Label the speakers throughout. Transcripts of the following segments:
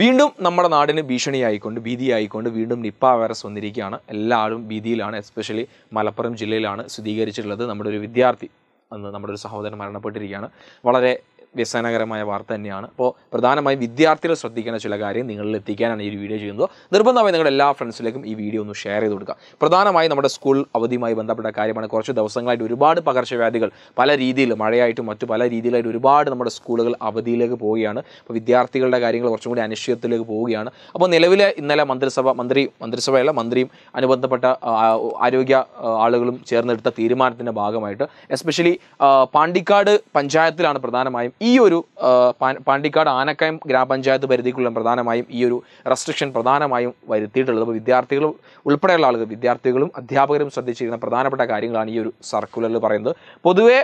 Speaker 1: വീണ്ടും നമ്മുടെ നാടിന് ഭീഷണിയായിക്കൊണ്ട് ഭീതിയായിക്കൊണ്ട് വീണ്ടും നിപ്പ വൈറസ് വന്നിരിക്കുകയാണ് എല്ലാവരും ഭീതിയിലാണ് എസ്പെഷ്യലി മലപ്പുറം ജില്ലയിലാണ് സ്ഥിരീകരിച്ചിട്ടുള്ളത് നമ്മുടെ ഒരു വിദ്യാർത്ഥി അന്ന് നമ്മുടെ ഒരു സഹോദരൻ മരണപ്പെട്ടിരിക്കുകയാണ് വളരെ വ്യസനകരമായ വാർത്ത തന്നെയാണ് അപ്പോൾ പ്രധാനമായും വിദ്യാർത്ഥികൾ ശ്രദ്ധിക്കേണ്ട ചില കാര്യം നിങ്ങളിൽ എത്തിക്കാനാണ് ഈ വീഡിയോ ചെയ്യുന്നത് നിർബന്ധമായി നിങ്ങളുടെ എല്ലാ ഫ്രണ്ട്സിലേക്കും ഈ വീഡിയോ ഒന്ന് ഷെയർ ചെയ്ത് കൊടുക്കുക പ്രധാനമായും നമ്മുടെ സ്കൂൾ അവധിയുമായി ബന്ധപ്പെട്ട കാര്യമാണ് കുറച്ച് ദിവസങ്ങളായിട്ട് ഒരുപാട് പകർച്ചവ്യാധികൾ പല രീതിയിൽ മഴയായിട്ടും മറ്റു പല രീതിയിലായിട്ട് ഒരുപാട് നമ്മുടെ സ്കൂളുകൾ അവധിയിലേക്ക് പോവുകയാണ് അപ്പോൾ വിദ്യാർത്ഥികളുടെ കാര്യങ്ങൾ കുറച്ചും കൂടി അനിശ്ചിതത്തിലേക്ക് പോവുകയാണ് അപ്പോൾ നിലവിലെ ഇന്നലെ മന്ത്രിസഭ മന്ത്രി മന്ത്രിസഭയല്ല മന്ത്രിയും അനുബന്ധപ്പെട്ട ആരോഗ്യ ആളുകളും ചേർന്നെടുത്ത തീരുമാനത്തിൻ്റെ ഭാഗമായിട്ട് എസ്പെഷ്യലി പാണ്ടിക്കാട് പഞ്ചായത്തിലാണ് പ്രധാനമായും ഈ ഒരു പാണ്ടിക്കാട് ആനക്കയം ഗ്രാമപഞ്ചായത്ത് പരിധിക്കുള്ള പ്രധാനമായും ഈ ഒരു റെസ്ട്രിക്ഷൻ പ്രധാനമായും വരുത്തിയിട്ടുള്ളത് അപ്പോൾ വിദ്യാർത്ഥികൾ ഉൾപ്പെടെയുള്ള ആളുകൾ വിദ്യാർത്ഥികളും അധ്യാപകരും ശ്രദ്ധിച്ചിരിക്കുന്ന പ്രധാനപ്പെട്ട കാര്യങ്ങളാണ് ഈ ഒരു സർക്കുലറിൽ പറയുന്നത് പൊതുവേ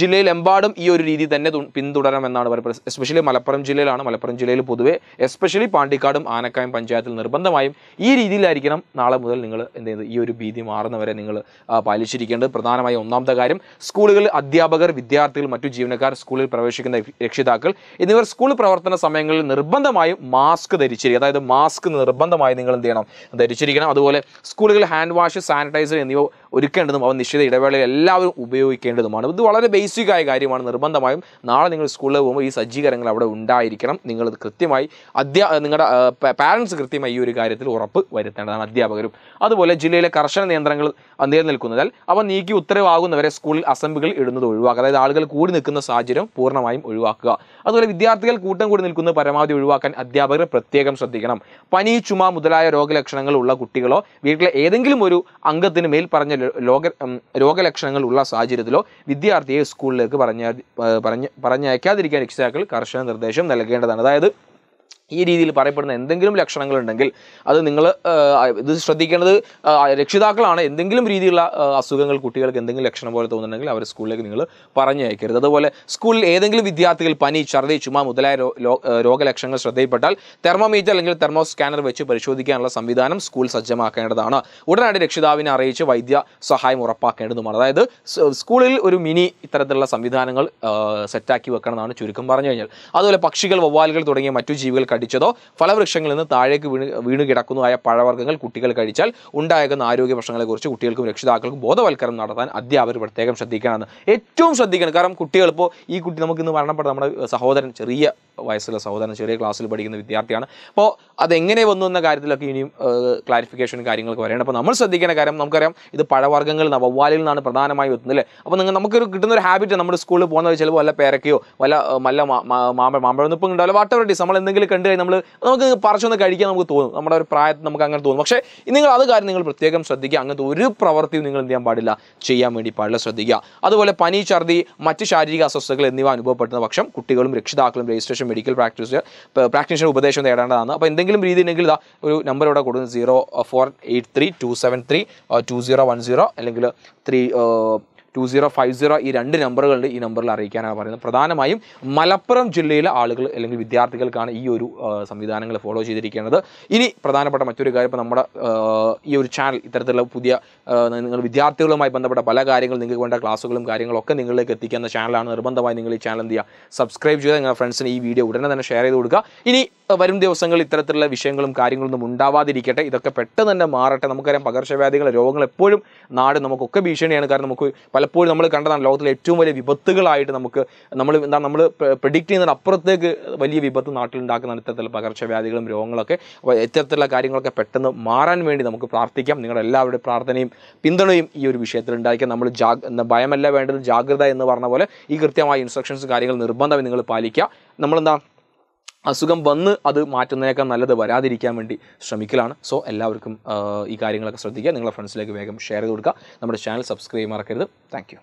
Speaker 1: ജില്ലയിലെമ്പാടും ഈ ഒരു രീതി തന്നെ പിന്തുടരണമെന്നാണ് എസ്പെഷ്യലി മലപ്പുറം ജില്ലയിലാണ് മലപ്പുറം ജില്ലയിൽ പൊതുവേ എസ്പെഷ്യലി പാണ്ടിക്കാടും ആനക്കയം പഞ്ചായത്തിൽ നിർബന്ധമായും ഈ രീതിയിലായിരിക്കണം നാളെ മുതൽ നിങ്ങൾ എന്ത് ചെയ്യുന്നത് ഈ ഒരു ഭീതി മാറുന്നവരെ നിങ്ങൾ പാലിച്ചിരിക്കേണ്ടത് പ്രധാനമായും ഒന്നാമത്തെ കാര്യം സ്കൂളുകളിൽ അധ്യാപകർ വിദ്യാർത്ഥികൾ മറ്റു ജീവനക്കാർ സ്കൂളിൽ പ്രവേശിക്കും സൂക്ഷിക്കുന്ന രക്ഷിതാക്കൾ എന്നിവർ സ്കൂൾ പ്രവർത്തന സമയങ്ങളിൽ നിർബന്ധമായും മാസ്ക് ധരിച്ചിരിക്കുക അതായത് മാസ്ക് നിർബന്ധമായി നിങ്ങൾ എന്ത് ചെയ്യണം ധരിച്ചിരിക്കണം അതുപോലെ സ്കൂളുകളിൽ ഹാൻഡ് വാഷ് സാനിറ്റൈസർ എന്നിവ ഒരുക്കേണ്ടതും അവ നിശ്ചിത ഇടവേളയിൽ എല്ലാവരും ഉപയോഗിക്കേണ്ടതുമാണ് ഇത് വളരെ ബേസിക്കായ കാര്യമാണ് നിർബന്ധമായും നാളെ നിങ്ങൾ സ്കൂളിൽ പോകുമ്പോൾ ഈ സജ്ജീകരണങ്ങൾ അവിടെ ഉണ്ടായിരിക്കണം നിങ്ങൾ കൃത്യമായി അധ്യാ നിങ്ങളുടെ പാരൻസ് കൃത്യമായി ഈ ഒരു കാര്യത്തിൽ ഉറപ്പ് വരുത്തേണ്ടതാണ് അധ്യാപകരും അതുപോലെ ജില്ലയിലെ കർശന നിയന്ത്രണങ്ങൾ നിലനിൽക്കുന്നതിനാൽ അവ നീക്കി ഉത്തരവാകുന്നവരെ സ്കൂളിൽ അസംബ്ലികൾ ഇടുന്നത് ഒഴിവാക്കുക അതായത് ആളുകൾ കൂടി നിൽക്കുന്ന സാഹചര്യം പൂർണ്ണ പൂർണ്ണമായും ഒഴിവാക്കുക അതുപോലെ വിദ്യാർത്ഥികൾ കൂട്ടം കൂടി നിൽക്കുന്നത് പരമാവധി ഒഴിവാക്കാൻ അധ്യാപകർ പ്രത്യേകം ശ്രദ്ധിക്കണം പനി ചുമ മുതലായ രോഗലക്ഷണങ്ങൾ ഉള്ള കുട്ടികളോ വീട്ടിലെ ഏതെങ്കിലും ഒരു അംഗത്തിന് മേൽ പറഞ്ഞ ലോക രോഗലക്ഷണങ്ങൾ ഉള്ള സാഹചര്യത്തിലോ വിദ്യാർത്ഥിയെ സ്കൂളിലേക്ക് പറഞ്ഞ പറഞ്ഞയക്കാതിരിക്കാൻ രക്ഷിതാക്കൾ കർശന നിർദ്ദേശം നൽകേണ്ടതാണ് അതായത് ഈ രീതിയിൽ പറയപ്പെടുന്ന എന്തെങ്കിലും ലക്ഷണങ്ങളുണ്ടെങ്കിൽ അത് നിങ്ങൾ ഇത് ശ്രദ്ധിക്കേണ്ടത് രക്ഷിതാക്കളാണ് എന്തെങ്കിലും രീതിയിലുള്ള അസുഖങ്ങൾ കുട്ടികൾക്ക് എന്തെങ്കിലും ലക്ഷണം പോലെ തോന്നുന്നുണ്ടെങ്കിൽ അവർ സ്കൂളിലേക്ക് നിങ്ങൾ പറഞ്ഞു അയക്കരുത് അതുപോലെ സ്കൂളിൽ ഏതെങ്കിലും വിദ്യാർത്ഥികൾ പനി ഛർദി ചുമ മുതലായ രോഗലക്ഷണങ്ങൾ ശ്രദ്ധയിൽപ്പെട്ടാൽ തെർമോമീറ്റർ അല്ലെങ്കിൽ തെർമോ സ്കാനർ വെച്ച് പരിശോധിക്കാനുള്ള സംവിധാനം സ്കൂൾ സജ്ജമാക്കേണ്ടതാണ് ഉടനടി രക്ഷിതാവിനെ അറിയിച്ച് വൈദ്യ സഹായം ഉറപ്പാക്കേണ്ടതുമാണ് അതായത് സ്കൂളിൽ ഒരു മിനി ഇത്തരത്തിലുള്ള സംവിധാനങ്ങൾ സെറ്റാക്കി വെക്കണമെന്നാണ് ചുരുക്കം പറഞ്ഞു കഴിഞ്ഞാൽ അതുപോലെ പക്ഷികൾ വവ്വാലുകൾ തുടങ്ങിയ മറ്റു ജീവികൾ കടിച്ചതോ ഫലവൃക്ഷങ്ങളിൽ നിന്ന് താഴേക്ക് വീണ് വീണ് കിടക്കുന്നതോ ആയ പഴവർഗ്ഗങ്ങൾ കുട്ടികൾ കഴിച്ചാൽ ഉണ്ടാകുന്ന ആരോഗ്യ പ്രശ്നങ്ങളെക്കുറിച്ച് കുട്ടികൾക്കും രക്ഷിതാക്കൾക്കും ബോധവൽക്കരണം നടത്താൻ അധ്യാപകർ പ്രത്യേകം ശ്രദ്ധിക്കണമെന്ന് ഏറ്റവും ശ്രദ്ധിക്കണം കാരണം കുട്ടികൾ ഇപ്പോൾ ഈ കുട്ടി നമുക്കിന്ന് മരണപ്പെട്ട നമ്മുടെ സഹോദരൻ ചെറിയ വയസ്സുള്ള സഹോദരൻ ചെറിയ ക്ലാസ്സിൽ പഠിക്കുന്ന വിദ്യാർത്ഥിയാണ് അപ്പോൾ അതെങ്ങനെ വന്നു എന്ന കാര്യത്തിലൊക്കെ ഇനിയും ക്ലാരിഫിക്കേഷൻ കാര്യങ്ങളൊക്കെ വരണം അപ്പോൾ നമ്മൾ ശ്രദ്ധിക്കേണ്ട കാര്യം നമുക്കറിയാം ഇത് പഴവർഗ്ഗങ്ങൾ നിന്ന് വവ്വാലിൽ നിന്നാണ് പ്രധാനമായി വരുന്നത് അല്ലേ അപ്പോൾ നിങ്ങൾ നമുക്കൊരു കിട്ടുന്ന ഒരു ഹാബിറ്റ് നമ്മുടെ സ്കൂളിൽ പോകുന്നത് ചിലപ്പോൾ വല്ല പേരക്കയോ വല്ല മല്ല മാമ്പഴ മാമ്പഴനിപ്പം ഉണ്ടാവില്ല വാട്ടവർ ഡിസ് നമ്മൾ എന്തെങ്കിലും കണ്ടു കഴിഞ്ഞാൽ നമ്മൾ നമുക്ക് പറിച്ചൊന്ന് കഴിക്കാൻ നമുക്ക് തോന്നും നമ്മുടെ ഒരു പ്രായത്തിൽ നമുക്ക് അങ്ങനെ തോന്നും പക്ഷേ നിങ്ങൾ അത് കാര്യം നിങ്ങൾ പ്രത്യേകം ശ്രദ്ധിക്കുക അങ്ങനത്തെ ഒരു പ്രവൃത്തിയും നിങ്ങൾ എന്ത് ചെയ്യാൻ പാടില്ല ചെയ്യാൻ വേണ്ടി പാടില്ല ശ്രദ്ധിക്കുക അതുപോലെ പനി ഛർദി മറ്റ് ശാരീരിക അസ്വസ്ഥതകൾ എന്നിവ അനുഭവപ്പെടുന്ന പക്ഷം കുട്ടികളും രക്ഷിതാക്കളും രജിസ്ട്രേഷൻ മെഡിക്കൽ പ്രാക്ടീസ് പ്രാക്ടീഷൻ ഉപദേശം തേടേണ്ടതാണ് അപ്പോൾ എന്തെങ്കിലും രീതി ഉണ്ടെങ്കിൽ ഇതാ ഒരു നമ്പർ ഇവിടെ കൊടുക്കുന്നത് zero four eight three two seven three two zero one zero അല്ലെങ്കിൽ three two zero five zero ഈ രണ്ട് നമ്പറുകളുണ്ട് ഈ നമ്പറിൽ അറിയിക്കാനാണ് പറയുന്നത് പ്രധാനമായും മലപ്പുറം ജില്ലയിലെ ആളുകൾ അല്ലെങ്കിൽ വിദ്യാർത്ഥികൾക്കാണ് ഈ ഒരു സംവിധാനങ്ങൾ ഫോളോ ചെയ്തിരിക്കുന്നത് ഇനി പ്രധാനപ്പെട്ട മറ്റൊരു കാര്യം ഇപ്പോൾ നമ്മുടെ ഈ ഒരു ചാനൽ ഇത്തരത്തിലുള്ള പുതിയ നിങ്ങൾ വിദ്യാർത്ഥികളുമായി ബന്ധപ്പെട്ട പല കാര്യങ്ങൾ നിങ്ങൾക്ക് വേണ്ട ക്ലാസ്സുകളും കാര്യങ്ങളൊക്കെ നിങ്ങളിലേക്ക് എത്തിക്കുന്ന ചാനലാണ് നിർബന്ധമായി നിങ്ങൾ ഈ ചാനൽ എന്ത് ചെയ്യുക സബ്സ്ക്രൈബ് ചെയ്ത് നിങ്ങളുടെ ഫ്രണ്ട്സിന് ഈ വീഡിയോ ഉടനെ തന്നെ ഷെയർ ചെയ്ത് കൊടുക്കുക ഇനി വരും ദിവസങ്ങളിൽ ഇത്തരത്തിലുള്ള വിഷയങ്ങളും കാര്യങ്ങളൊന്നും ഉണ്ടാവാതിരിക്കട്ടെ ഇതൊക്കെ പെട്ടെന്ന് തന്നെ മാറട്ടെ നമുക്കറിയാം പകർച്ചവ്യാധികളെ രോഗങ്ങൾ എപ്പോഴും നാട് നമുക്കൊക്കെ ഭീഷണിയാണ് കാരണം നമുക്ക് പല പലപ്പോഴും നമ്മൾ കണ്ടതാണ് ലോകത്തിലെ ഏറ്റവും വലിയ വിപത്തുകളായിട്ട് നമുക്ക് നമ്മൾ എന്താ നമ്മൾ പ്രിഡിക്റ്റ് ചെയ്യുന്നതിന് അപ്പുറത്തേക്ക് വലിയ വിപത്ത് ഉണ്ടാക്കുന്ന ഇത്തരത്തിലുള്ള പകർച്ചവ്യാധികളും രോഗങ്ങളൊക്കെ അപ്പോൾ ഇത്തരത്തിലുള്ള കാര്യങ്ങളൊക്കെ പെട്ടെന്ന് മാറാൻ വേണ്ടി നമുക്ക് പ്രാർത്ഥിക്കാം നിങ്ങളുടെ എല്ലാവരുടെ പ്രാർത്ഥനയും പിന്തുണയും ഈ ഒരു വിഷയത്തിൽ ഉണ്ടായിരിക്കാം നമ്മൾ ജാ ഭയമല്ല വേണ്ടത് ജാഗ്രത എന്ന് പറഞ്ഞ പോലെ ഈ കൃത്യമായ ഇൻസ്ട്രക്ഷൻസ് കാര്യങ്ങൾ നിർബന്ധമായി നിങ്ങൾ പാലിക്കുക നമ്മളെന്താ അസുഖം വന്ന് അത് മാറ്റുന്നതിനേക്കാൾ നല്ലത് വരാതിരിക്കാൻ വേണ്ടി ശ്രമിക്കലാണ് സോ എല്ലാവർക്കും ഈ കാര്യങ്ങളൊക്കെ ശ്രദ്ധിക്കുക നിങ്ങളുടെ ഫ്രണ്ട്സിലേക്ക് വേഗം ഷെയർ ചെയ്ത് കൊടുക്കുക നമ്മുടെ ചാനൽ സബ്സ്ക്രൈബ് മറക്കരുത് താങ്ക്